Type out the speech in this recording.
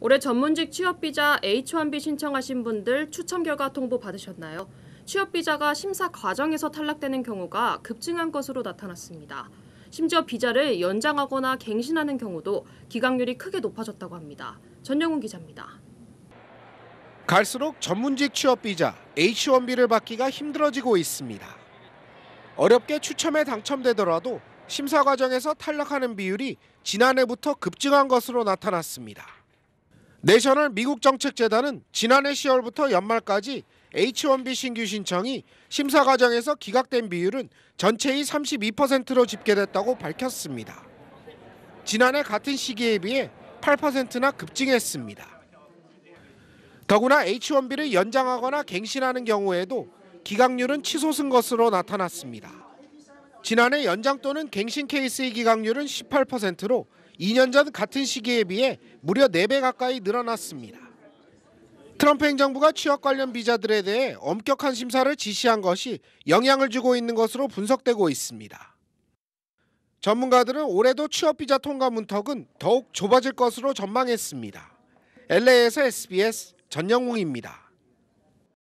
올해 전문직 취업비자 H1B 신청하신 분들 추첨 결과 통보 받으셨나요? 취업비자가 심사 과정에서 탈락되는 경우가 급증한 것으로 나타났습니다. 심지어 비자를 연장하거나 갱신하는 경우도 기각률이 크게 높아졌다고 합니다. 전영훈 기자입니다. 갈수록 전문직 취업비자 H1B를 받기가 힘들어지고 있습니다. 어렵게 추첨에 당첨되더라도 심사 과정에서 탈락하는 비율이 지난해부터 급증한 것으로 나타났습니다. 내셔널 미국 정책재단은 지난해 10월부터 연말까지 H1B 신규 신청이 심사 과정에서 기각된 비율은 전체의 32%로 집계됐다고 밝혔습니다. 지난해 같은 시기에 비해 8%나 급증했습니다. 더구나 H1B를 연장하거나 갱신하는 경우에도 기각률은 치솟은 것으로 나타났습니다. 지난해 연장 또는 갱신 케이스의 기각률은 18%로 2년 전 같은 시기에 비해 무려 4배 가까이 늘어났습니다. 트럼프 행정부가 취업 관련 비자들에 대해 엄격한 심사를 지시한 것이 영향을 주고 있는 것으로 분석되고 있습니다. 전문가들은 올해도 취업 비자 통과 문턱은 더욱 좁아질 것으로 전망했습니다. LA에서 SBS 전영웅입니다.